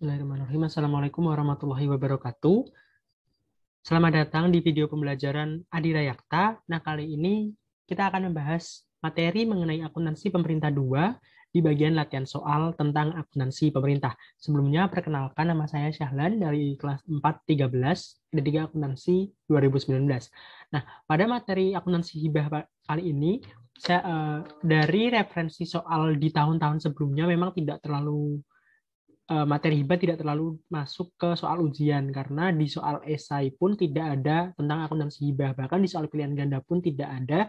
Bismillahirrahmanirrahim. Assalamualaikum warahmatullahi wabarakatuh. Selamat datang di video pembelajaran Adira Yakta. Nah, kali ini kita akan membahas materi mengenai akuntansi pemerintah 2 di bagian latihan soal tentang akuntansi pemerintah. Sebelumnya, perkenalkan nama saya Syahlan dari kelas 413 D3 Akuntansi 2019. Nah, pada materi akuntansi hibah kali ini, saya, eh, dari referensi soal di tahun-tahun sebelumnya memang tidak terlalu Eh, materi hibah tidak terlalu masuk ke soal ujian karena di soal esai pun tidak ada tentang akuntansi hibah bahkan di soal pilihan ganda pun tidak ada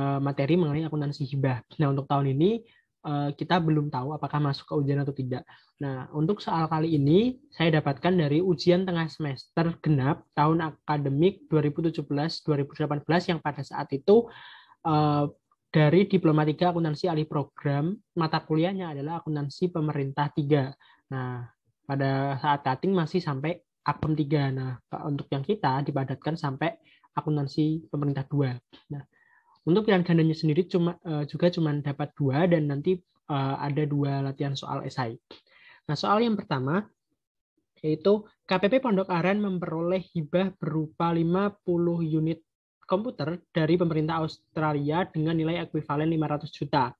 eh, materi mengenai akuntansi hibah. Nah untuk tahun ini eh, kita belum tahu apakah masuk ke ujian atau tidak. Nah untuk soal kali ini saya dapatkan dari ujian tengah semester genap tahun akademik 2017-2018 yang pada saat itu dari diplomatika Akuntansi Alih Program, mata kuliahnya adalah Akuntansi Pemerintah 3. Nah, pada saat cutting masih sampai akun 3. Nah, untuk yang kita dipadatkan sampai akuntansi pemerintah 2. Nah, untuk yang gandanya sendiri cuma eh, juga cuma dapat dua dan nanti eh, ada dua latihan soal esai. Nah, soal yang pertama yaitu KPP Pondok Aren memperoleh hibah berupa 50 unit komputer dari pemerintah Australia dengan nilai ekuivalen 500 juta.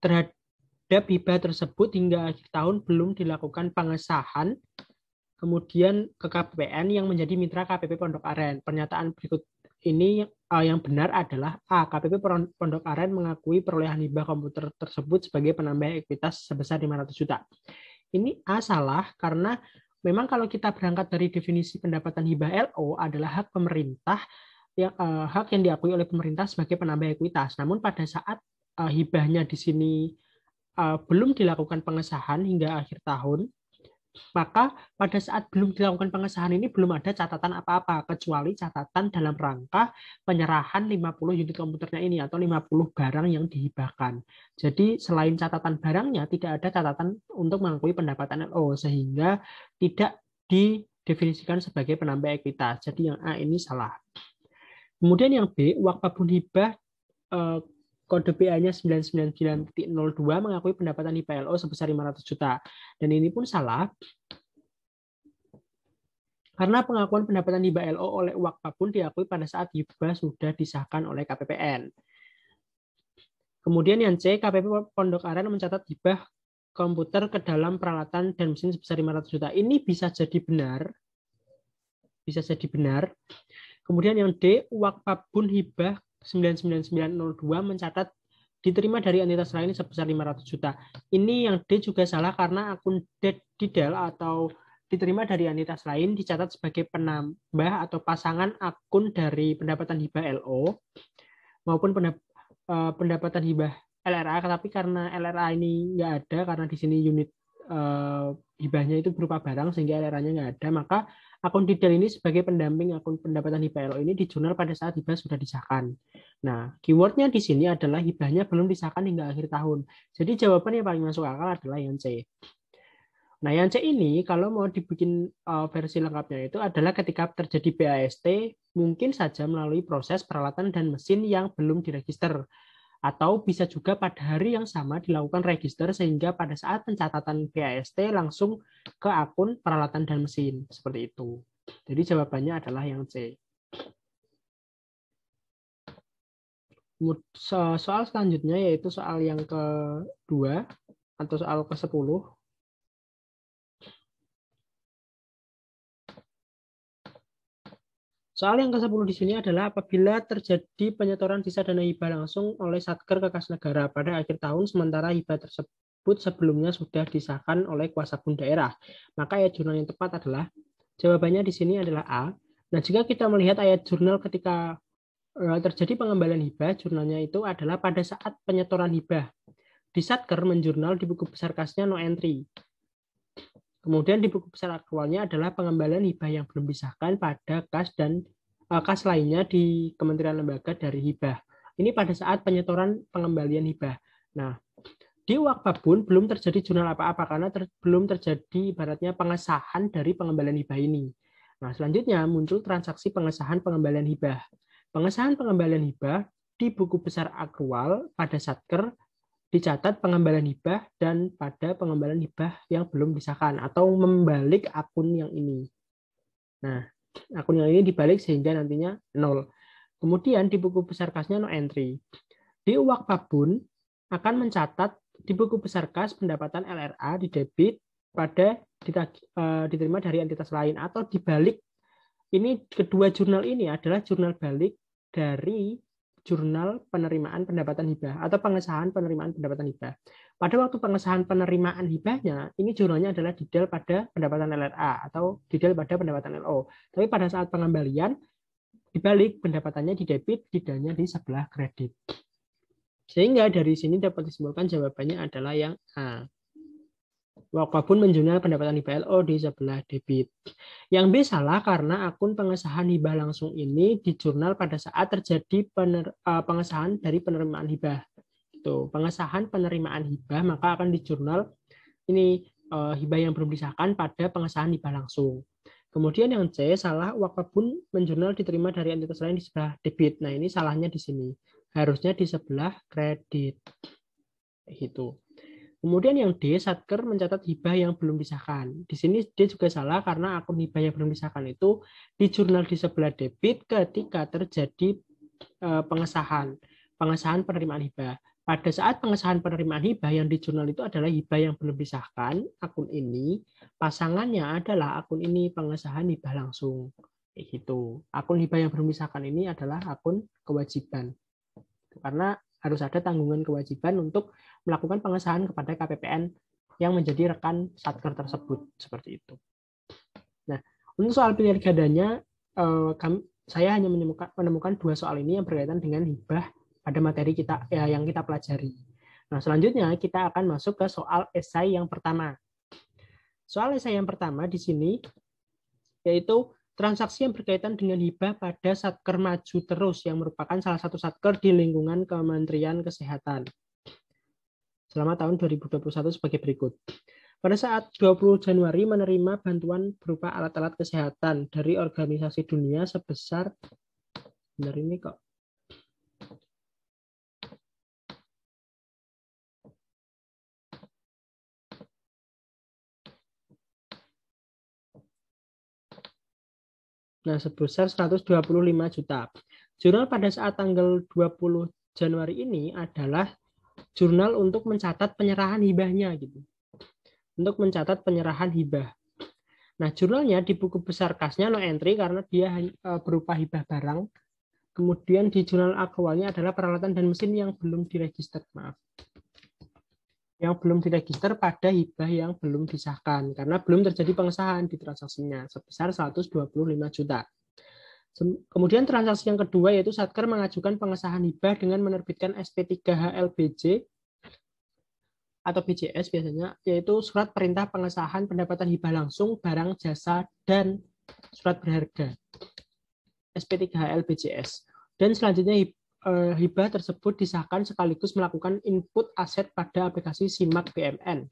Terhad terhadap hibah tersebut hingga akhir tahun belum dilakukan pengesahan kemudian ke KPPN yang menjadi mitra KPP Pondok Aren. Pernyataan berikut ini uh, yang benar adalah A. KPP Pondok Aren mengakui perolehan hibah komputer tersebut sebagai penambah ekuitas sebesar 500 juta. Ini A salah karena memang kalau kita berangkat dari definisi pendapatan hibah LO adalah hak pemerintah yang uh, eh, hak yang diakui oleh pemerintah sebagai penambah ekuitas. Namun pada saat uh, hibahnya di sini uh, belum dilakukan pengesahan hingga akhir tahun, maka pada saat belum dilakukan pengesahan ini belum ada catatan apa-apa kecuali catatan dalam rangka penyerahan 50 unit komputernya ini atau 50 barang yang dihibahkan. Jadi selain catatan barangnya tidak ada catatan untuk mengakui pendapatan LO sehingga tidak didefinisikan sebagai penambah ekuitas. Jadi yang A ini salah. Kemudian yang B, uang babun hibah eh, kode PA-nya 999.02 mengakui pendapatan IPLO sebesar 500 juta. Dan ini pun salah. Karena pengakuan pendapatan di oleh Wakpa pun diakui pada saat hibah sudah disahkan oleh KPPN. Kemudian yang C, KPP Pondok Aren mencatat hibah komputer ke dalam peralatan dan mesin sebesar 500 juta. Ini bisa jadi benar. Bisa jadi benar. Kemudian yang D, Wakpabun hibah 99902 mencatat diterima dari entitas lain sebesar 500 juta. Ini yang D juga salah karena akun dead didel atau diterima dari entitas lain dicatat sebagai penambah atau pasangan akun dari pendapatan hibah LO maupun eh, pendapatan hibah LRA, tapi karena LRA ini nggak ada karena di sini unit uh, hibahnya itu berupa barang sehingga LRA-nya nggak ada, maka akun detail ini sebagai pendamping akun pendapatan hibah ini di jurnal pada saat hibah sudah disahkan. Nah, keywordnya di sini adalah hibahnya belum disahkan hingga akhir tahun. Jadi jawaban yang paling masuk akal adalah yang C. Nah, yang C ini kalau mau dibikin uh, versi lengkapnya itu adalah ketika terjadi BAST mungkin saja melalui proses peralatan dan mesin yang belum diregister. Atau bisa juga pada hari yang sama dilakukan register sehingga pada saat pencatatan BAST langsung ke akun peralatan dan mesin. Seperti itu. Jadi jawabannya adalah yang C. Soal selanjutnya yaitu soal yang kedua atau soal ke-10 Soal yang ke-10 di sini adalah apabila terjadi penyetoran sisa dana hibah langsung oleh Satker ke kas negara pada akhir tahun sementara hibah tersebut sebelumnya sudah disahkan oleh kuasa pun daerah, maka ayat jurnal yang tepat adalah jawabannya di sini adalah A. Nah, jika kita melihat ayat jurnal ketika e, terjadi pengembalian hibah, jurnalnya itu adalah pada saat penyetoran hibah. Di Satker menjurnal di buku besar kasnya no entry. Kemudian di buku besar aktualnya adalah pengembalian hibah yang belum disahkan pada kas dan uh, kas lainnya di kementerian lembaga dari hibah. Ini pada saat penyetoran pengembalian hibah. Nah, di pun belum terjadi jurnal apa-apa karena ter, belum terjadi ibaratnya pengesahan dari pengembalian hibah ini. Nah, selanjutnya muncul transaksi pengesahan pengembalian hibah. Pengesahan pengembalian hibah di buku besar aktual pada Satker dicatat pengembalian hibah dan pada pengembalian hibah yang belum disahkan atau membalik akun yang ini. Nah, akun yang ini dibalik sehingga nantinya nol. Kemudian di buku besar kasnya no entry. Di uak babun akan mencatat di buku besar kas pendapatan LRA di debit pada eh, diterima dari entitas lain atau dibalik. Ini kedua jurnal ini adalah jurnal balik dari jurnal penerimaan pendapatan hibah atau pengesahan penerimaan pendapatan hibah. Pada waktu pengesahan penerimaan hibahnya, ini jurnalnya adalah didel pada pendapatan LRA atau didel pada pendapatan LO. Tapi pada saat pengembalian, dibalik pendapatannya di debit, didalnya di sebelah kredit. Sehingga dari sini dapat disimpulkan jawabannya adalah yang A. Wakwa pun menjurnal pendapatan IPLO di sebelah debit. Yang B salah karena akun pengesahan hibah langsung ini di jurnal pada saat terjadi pener, uh, pengesahan dari penerimaan hibah. Itu pengesahan penerimaan hibah maka akan di jurnal ini uh, hibah yang belum disahkan pada pengesahan hibah langsung. Kemudian yang C salah wakaf pun menjurnal diterima dari entitas lain di sebelah debit. Nah ini salahnya di sini. Harusnya di sebelah kredit. Itu. Kemudian yang D, Satker mencatat hibah yang belum disahkan. Di sini D juga salah karena akun hibah yang belum disahkan itu di jurnal di sebelah debit ketika terjadi e, pengesahan, pengesahan penerimaan hibah. Pada saat pengesahan penerimaan hibah yang di jurnal itu adalah hibah yang belum disahkan, akun ini, pasangannya adalah akun ini pengesahan hibah langsung. Kayak gitu. Akun hibah yang belum disahkan ini adalah akun kewajiban. Karena harus ada tanggungan kewajiban untuk melakukan pengesahan kepada KPPN yang menjadi rekan satker tersebut seperti itu. Nah, untuk soal pilihan gadanya, eh, saya hanya menemukan, menemukan dua soal ini yang berkaitan dengan hibah pada materi kita ya, yang kita pelajari. Nah, selanjutnya kita akan masuk ke soal esai yang pertama. Soal esai yang pertama di sini yaitu transaksi yang berkaitan dengan hibah pada satker maju terus yang merupakan salah satu satker di lingkungan Kementerian Kesehatan selama tahun 2021 sebagai berikut. Pada saat 20 Januari menerima bantuan berupa alat-alat kesehatan dari organisasi dunia sebesar dari ini kok Nah, sebesar 125 juta. Jurnal pada saat tanggal 20 Januari ini adalah jurnal untuk mencatat penyerahan hibahnya gitu. Untuk mencatat penyerahan hibah. Nah, jurnalnya di buku besar kasnya no entry karena dia e, berupa hibah barang. Kemudian di jurnal akwalnya adalah peralatan dan mesin yang belum diregister, maaf. Yang belum diregister pada hibah yang belum disahkan karena belum terjadi pengesahan di transaksinya sebesar 125 juta. Kemudian transaksi yang kedua yaitu Satker mengajukan pengesahan hibah dengan menerbitkan SP3HLBJ atau BJS biasanya, yaitu surat perintah pengesahan pendapatan hibah langsung barang jasa dan surat berharga SP3HL Dan selanjutnya eh, hibah tersebut disahkan sekaligus melakukan input aset pada aplikasi SIMAK BMN.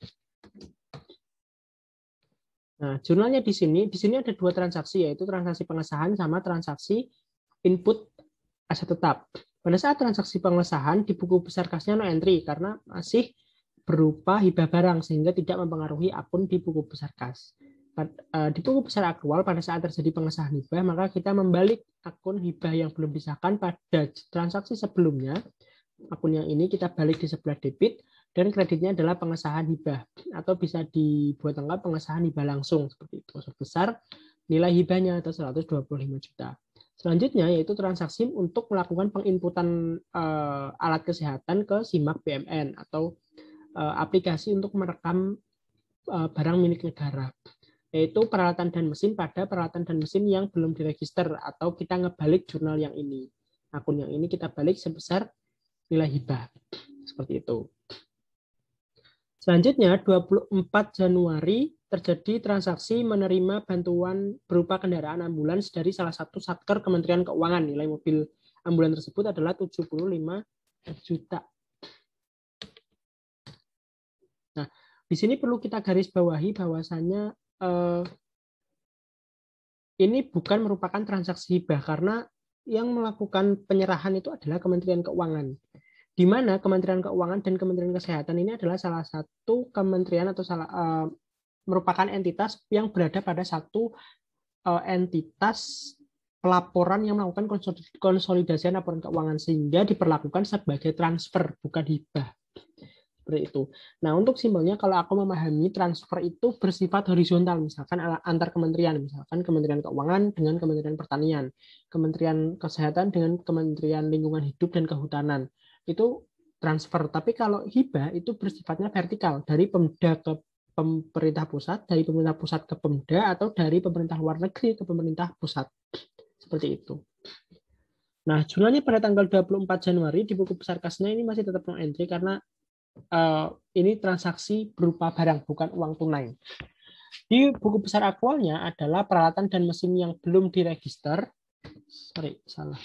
Nah, jurnalnya di sini, di sini ada dua transaksi yaitu transaksi pengesahan sama transaksi input aset tetap. Pada saat transaksi pengesahan di buku besar kasnya no entry karena masih berupa hibah barang sehingga tidak mempengaruhi akun di buku besar kas. Kan, e, di buku besar aktual pada saat terjadi pengesahan hibah maka kita membalik akun hibah yang belum disahkan pada transaksi sebelumnya akun yang ini kita balik di sebelah debit dan kreditnya adalah pengesahan hibah atau bisa dibuat lengkap pengesahan hibah langsung seperti itu sebesar nilai hibahnya atau 125 juta. Selanjutnya yaitu transaksi untuk melakukan penginputan uh, alat kesehatan ke SIMAK BMN atau uh, aplikasi untuk merekam uh, barang milik negara yaitu peralatan dan mesin pada peralatan dan mesin yang belum diregister atau kita ngebalik jurnal yang ini. Akun yang ini kita balik sebesar nilai hibah. Seperti itu. Selanjutnya, 24 Januari terjadi transaksi menerima bantuan berupa kendaraan ambulans dari salah satu satker Kementerian Keuangan. Nilai mobil ambulans tersebut adalah 75 juta. Nah, di sini perlu kita garis bawahi bahwasannya eh, ini bukan merupakan transaksi hibah karena yang melakukan penyerahan itu adalah Kementerian Keuangan di mana Kementerian Keuangan dan Kementerian Kesehatan ini adalah salah satu kementerian atau salah uh, merupakan entitas yang berada pada satu uh, entitas pelaporan yang melakukan konsolidasi laporan keuangan sehingga diperlakukan sebagai transfer bukan hibah seperti itu. Nah untuk simbolnya kalau aku memahami transfer itu bersifat horizontal misalkan antar kementerian misalkan Kementerian Keuangan dengan Kementerian Pertanian, Kementerian Kesehatan dengan Kementerian Lingkungan Hidup dan Kehutanan itu transfer. Tapi kalau hibah itu bersifatnya vertikal dari Pemda ke pemerintah pusat, dari pemerintah pusat ke Pemda atau dari pemerintah luar negeri ke pemerintah pusat. Seperti itu. Nah, jurnalnya pada tanggal 24 Januari di buku besar kasnya ini masih tetap no entry karena uh, ini transaksi berupa barang bukan uang tunai. Di buku besar akualnya adalah peralatan dan mesin yang belum diregister. Sorry, salah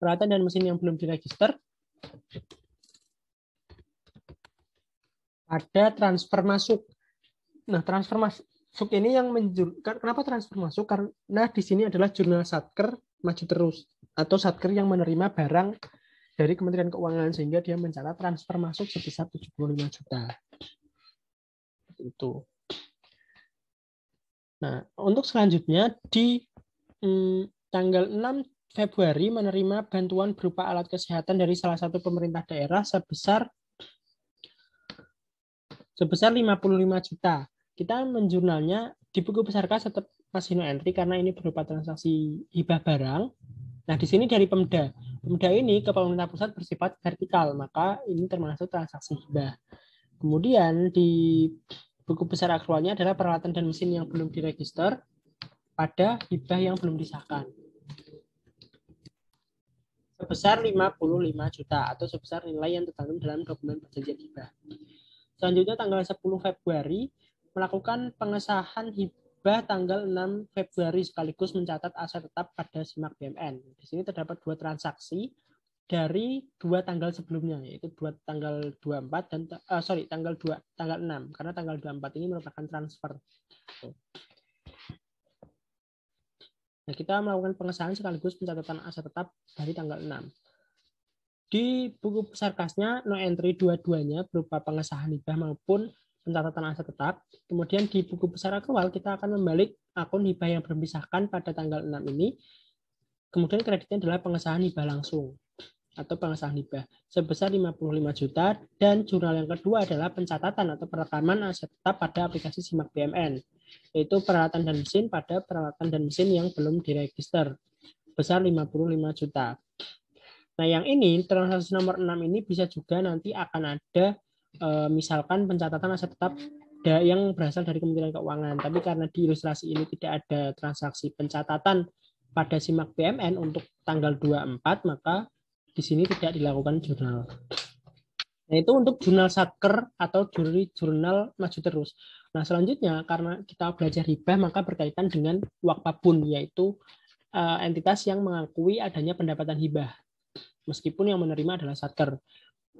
peralatan dan mesin yang belum diregister ada transfer masuk. Nah, transfer masuk ini yang menjur, kenapa transfer masuk? Karena di sini adalah jurnal satker maju terus atau satker yang menerima barang dari Kementerian Keuangan sehingga dia mencatat transfer masuk sebesar 75 juta. Itu. Nah, untuk selanjutnya di hmm, tanggal 6 Februari menerima bantuan berupa alat kesehatan dari salah satu pemerintah daerah sebesar sebesar 55 juta. Kita menjurnalnya di buku besar kas tetap no Entry karena ini berupa transaksi hibah barang. Nah, di sini dari Pemda. Pemda ini ke pemerintah pusat bersifat vertikal, maka ini termasuk transaksi hibah. Kemudian di buku besar aktualnya adalah peralatan dan mesin yang belum diregister pada hibah yang belum disahkan sebesar 55 juta atau sebesar nilai yang tercantum dalam dokumen perjanjian hibah. Selanjutnya tanggal 10 Februari melakukan pengesahan hibah tanggal 6 Februari sekaligus mencatat aset tetap pada SIMAK BMN. Di sini terdapat dua transaksi dari dua tanggal sebelumnya yaitu dua tanggal 24 dan uh, sorry tanggal 2 tanggal 6 karena tanggal 24 ini merupakan transfer. Nah, kita melakukan pengesahan sekaligus pencatatan aset tetap dari tanggal 6. Di buku besar kasnya, no entry dua-duanya berupa pengesahan hibah maupun pencatatan aset tetap. Kemudian di buku besar akual kita akan membalik akun hibah yang berpisahkan pada tanggal 6 ini. Kemudian kreditnya adalah pengesahan hibah langsung atau pengesahan hibah sebesar 55 juta dan jurnal yang kedua adalah pencatatan atau perekaman aset tetap pada aplikasi Simak BMN yaitu peralatan dan mesin pada peralatan dan mesin yang belum diregister besar 55 juta. Nah, yang ini transaksi nomor 6 ini bisa juga nanti akan ada eh, misalkan pencatatan aset tetap yang berasal dari Kementerian Keuangan. Tapi karena di ilustrasi ini tidak ada transaksi pencatatan pada simak PMN untuk tanggal 24, maka di sini tidak dilakukan jurnal. Nah, itu untuk jurnal satker atau juri jurnal maju terus. Nah, selanjutnya karena kita belajar hibah maka berkaitan dengan wakpabun yaitu uh, entitas yang mengakui adanya pendapatan hibah. Meskipun yang menerima adalah satker.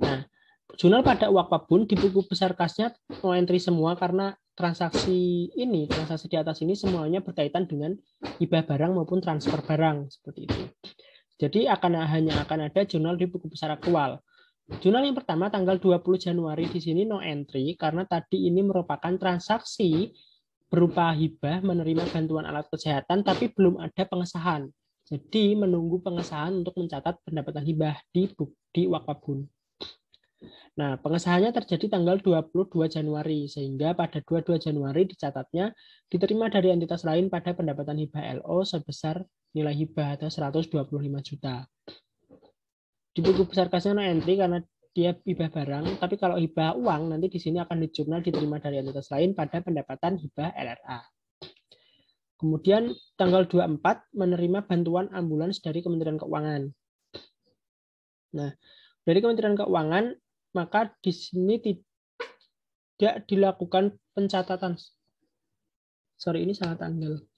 Nah, jurnal pada wakpabun di buku besar kasnya no entry semua karena transaksi ini, transaksi di atas ini semuanya berkaitan dengan hibah barang maupun transfer barang seperti itu. Jadi akan hanya akan ada jurnal di buku besar aktual Jurnal yang pertama tanggal 20 Januari di sini no entry karena tadi ini merupakan transaksi berupa hibah menerima bantuan alat kesehatan tapi belum ada pengesahan. Jadi menunggu pengesahan untuk mencatat pendapatan hibah di bukti wakabun. Nah, pengesahannya terjadi tanggal 22 Januari sehingga pada 22 Januari dicatatnya diterima dari entitas lain pada pendapatan hibah LO sebesar nilai hibah atau 125 juta di buku besar kasnya no entry karena dia hibah barang, tapi kalau hibah uang nanti di sini akan di diterima dari entitas lain pada pendapatan hibah LRA. Kemudian tanggal 24 menerima bantuan ambulans dari Kementerian Keuangan. Nah, dari Kementerian Keuangan maka di sini tidak dilakukan pencatatan. Sorry, ini salah tanggal.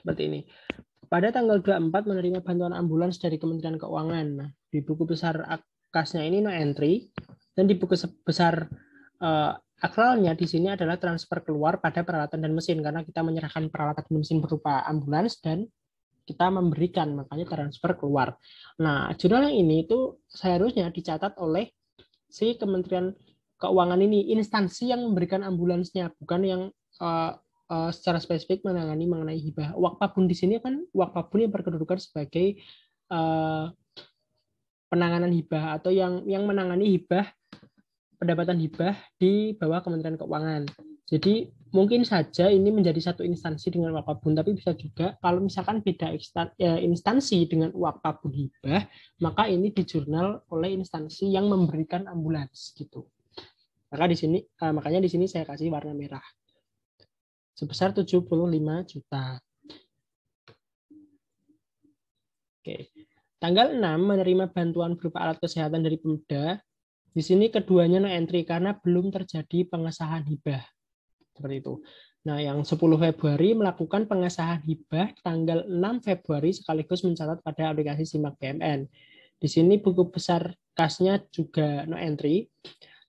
Seperti ini. Pada tanggal 24 menerima bantuan ambulans dari Kementerian Keuangan. nah Di buku besar kasnya ini no entry dan di buku besar uh, akralnya di sini adalah transfer keluar pada peralatan dan mesin karena kita menyerahkan peralatan dan mesin berupa ambulans dan kita memberikan makanya transfer keluar. Nah, jurnal yang ini itu seharusnya dicatat oleh si Kementerian Keuangan ini instansi yang memberikan ambulansnya bukan yang uh, uh, secara spesifik menangani mengenai hibah. Wakpabun di sini kan wakpabun yang berkedudukan sebagai uh, penanganan hibah atau yang yang menangani hibah pendapatan hibah di bawah Kementerian Keuangan. Jadi mungkin saja ini menjadi satu instansi dengan wakpabun, tapi bisa juga kalau misalkan beda eh, instansi dengan wakpabun hibah, maka ini dijurnal oleh instansi yang memberikan ambulans gitu. Maka di sini, makanya di sini saya kasih warna merah sebesar 75 juta. Oke. Tanggal 6 menerima bantuan berupa alat kesehatan dari Pemda. Di sini keduanya no entry karena belum terjadi pengesahan hibah. Seperti itu. Nah, yang 10 Februari melakukan pengesahan hibah tanggal 6 Februari sekaligus mencatat pada aplikasi Simak PMN. Di sini buku besar kasnya juga no entry.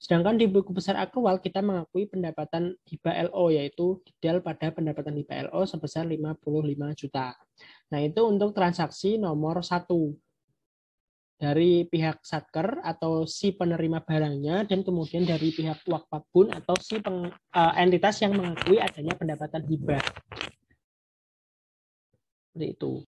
Sedangkan di buku besar akwal kita mengakui pendapatan hibah LO yaitu detail pada pendapatan hibah LO sebesar 55 juta. Nah, itu untuk transaksi nomor satu dari pihak satker atau si penerima barangnya dan kemudian dari pihak wakpabun atau si peng, uh, entitas yang mengakui adanya pendapatan hibah. Seperti itu.